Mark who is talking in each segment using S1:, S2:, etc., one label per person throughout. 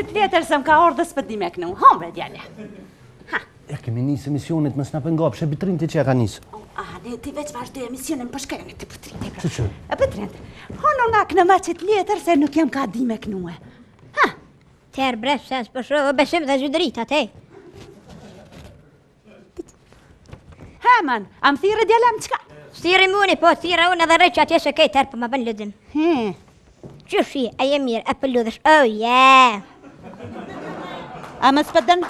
S1: si të letër se më ka orë dhe së pëtimi e kënë unë, hëmë vërë kemi njësë emisionit më s'na po nga shë e të që ka njësë. A, dhe ti veç vazhdoj emisionit më pëshkajon po e të pëtërim të pra. Që që? E pëtërim të. Hono nga kënë ma që të letër se nuk jam ka dime kënë Ha! Tërë bref, se asë pëshë po o dhe gjyderit atë e. Ha, man, am thire djela më qka? Thire muni, po thire unë edhe reqë atë e së kejtër, po më bën lëdhim. Qëshi, a je mirë, a pëllu dhësh, oh, yeah! A më spëtën?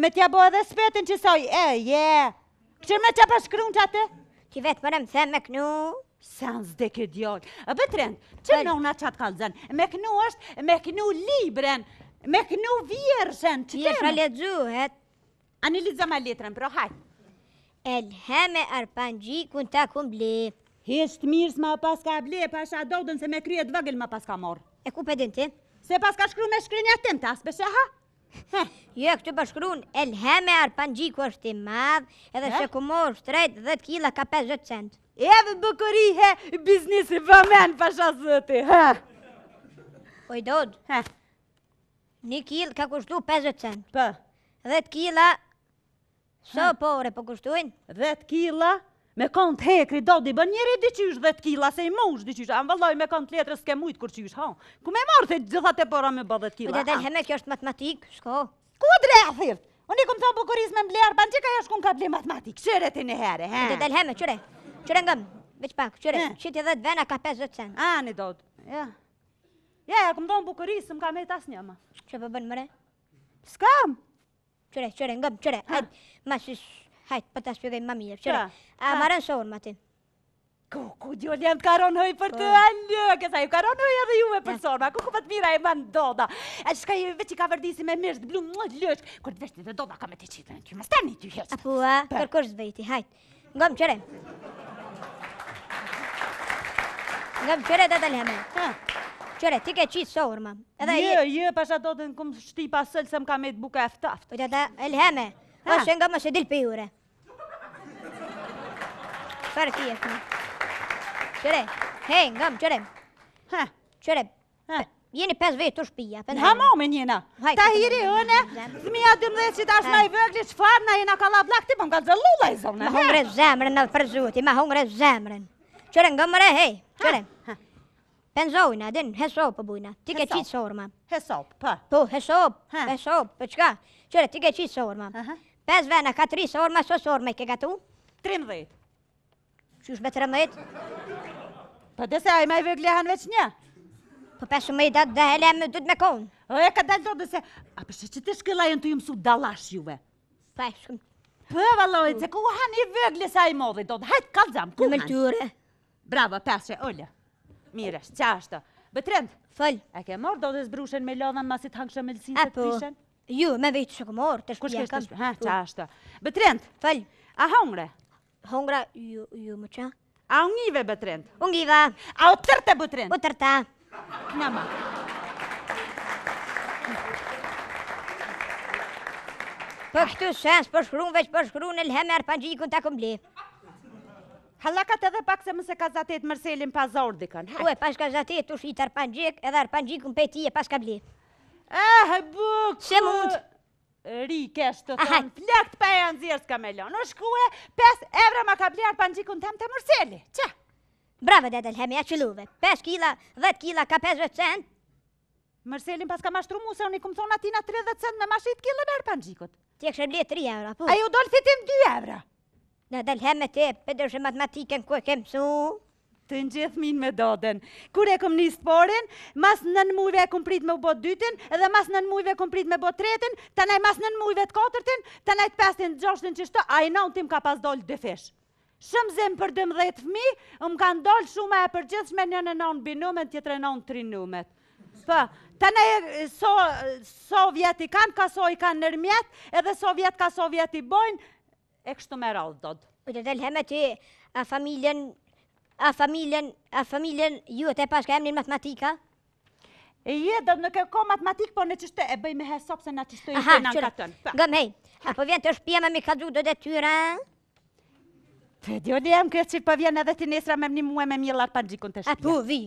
S1: Me t'ja bo edhe spëtën që soj, e, je. Këtër me qa pashkru në që atë? Ki vetë përë po më them me kënu. Sans në zde këtë djollë. A vetë rëndë, që në në qatë kalë zënë? Me kënu është, me kënu librën, me kënu vjërshën. Që të në? Që të në? Që të në? Që të në? Që të në? Që të në? Që të në? Që të në? Që të në? Që të në? Që Se pas ka shkru me shkrinja tim tas, beshe ha? Jo, këtu pa shkru në Elheme ku është i madhë, edhe ku shekumor shtrejt 10 kila ka 50 cent. Eve bëkërihe, biznisi vëmen, pasha zëti, ha? Oj, po dod, ha? Një kil ka kushtu 50 cent. Pa? 10 kila, so pore po, po kushtuin? 10 kila? 10 kila? me kënd të hekri, do di bën njëri diqysh dhe t'kila, se i mosh diqysh, a më valoj me kënd të letrës s'ke mujtë kur qysh, ha, ku me marë të gjitha të pora me bëdhe t'kila, po, ha. Dhe dhe hene, kjo është matematikë, shko. Ku dre, a thirt? Unë i kom thonë bukuris me mblerë, ban që ka jashku në ka bli matematik, qëre ti një herë, ha. Dhe dhe hene, qëre, qëre nga më, veç pak, qëre, që 10 vena, ka 50 cent. A, në do ja. Ja, bukuris, ka me tas po bën Qëre, qëre, nga qëre, ma Hajt, për të shpjodhejmë ma mire, përqëra. A marën shohën, Matin? Kuku, djo, një të karon hëj për të e një, kësa ju karon hëj edhe ju me përsona. Kuku, për të mira e ma në doda. E shka i veqë i ka vërdisi me mirë, të blu më lëshkë, kur të veshti dhe doda ka me të qitë, në kjo më stani të jështë. Apo, kërkosh të vejti, hajt. ngom më qëre. Nga më qëre, dada lëme. Qëre, ti ke qitë shohër, ma. Jë, jë, pasha do të në kumë shtipa sëllë se më ka me të buke eftaft. Po, dada, lëme, Ha, shë nga më shë dilë pijure. Farë të jetë në. Qëre, hej, nga më, qëre. Ha, qëre. Jeni 5 vjetë të shpija. Në hamomin jena. Ta hiri hëne, dhëmija 12 që ta është i vëgli, që farë në jena kala blak, ti po më nga i lajzëm. Ma hungre zemrën, në përzuti, ma hungre zemrën. Qëre, nga mëre, hej, qëre. Penzojna, din, hesop pëbujna, po. po, ti ke qitë sorma. Hesop, pa. Po, hesop, hesop, për çka? Qëre, ti ke qitë sorma. 5 vene, ka 3 sorma, së sorma i ke gatu? 13. Qysh me 13? Pa dëse ajma i vëgli hanë veç një. Po pesu me i datë dhe hele me dhëtë me konë. O e ka dalë do dëse, a përshë po që të shkëlla jenë të ju mësu dalash juve? Pa po, e shumë. Për po, valojnë, se ku hanë i vëgli sa i modhe do të hajtë kalzam, ku hanë? Në mëllëtyre. Bravo, pesu, ullë. Mirës, qa ashtë? Bëtërend, E ke morë do dhe zbrushen me lodhan masit hangë shëmëllësin të të tishen? Ju, me vejtë që orë, të shpjekëm. Kushtë kështë, ha, që ashtë. Bëtrend, falj, a hongre? Hongra, ju, ju, më që. A ungive, bëtrend? Ungive. A o tërte, Betrend? O tërte. Në ma. Për po këtu sens, për po po shkru në veç, për shkru në lhemer, për gjikën të akumbli. Halakat edhe pak se mëse ka zatet Mërselin pa zordikën. Ue, pas ka zatet, u shi për gjikë, edhe për për ti e pas ka bli. Eh, bukë, Që mund? Eh, Rikesh të thonë, të pa e nëzirës ka me lonë, është kue, 5 evra ma ka blerë pa në gjikun tem të mërseli. qa. Bravo, dedel, hemi, e qëlluve. 5 kila, 10 kila, ka 50 cent. Mërselin pas ka mashtru mu se unë i kumë thonë atina 30 cent me mashtrit kila berë pa në gjikut. Ti e kështë blerë 3 evra, po. A ju dollë fitim 2 evra. Dedel, hemi, te, pëdërshë matematiken ku e kemë su të në me doden. Kur e këm njësë të porin, mas nën në mujve e këm prit me u botë dytin, edhe mas nën në mujve e këm prit me bot tretin, të mas nën mujve të katërtin, të të pestin, të gjoshtin që shto, a i nën tim ka pas dollë dë fesh. Shëmë zemë për dëmë dhe të fmi, më kanë dollë shumë e për gjithë një në nën binumet, tjetër e nën trinumet. Pa, po, të nëjë sovjet i kanë, ka so i kanë nërmjet, edhe sovjet ka sovjet i bojnë, e kështu me rallë, dodë. të familjen A familjen, a familjen, ju e te pashka emnin matematika? Je, do në ko matematik, po në qështë e bëj me hesop se në qështë e në në katën. Gë mej, a po vjen të shpjema me kadru do dhe tyra? Të dhjo dhe më kërë që po vjen edhe të nesra me mni muaj me mjëllar pa gjikun të shpjema. A po vi?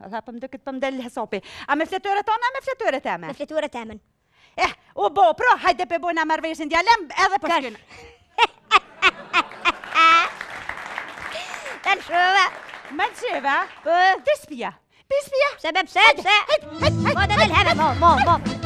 S1: A dha po më dukit po më delë hesopi. A me fletore tona, a me fletore teme? Me fletore temen. Eh, u bo, pro, hajde pe bojna marveshin dialem edhe për po shkynë. متجابة تسبية تسبية شباب سادسة هات هات هات هات هات هات هات هات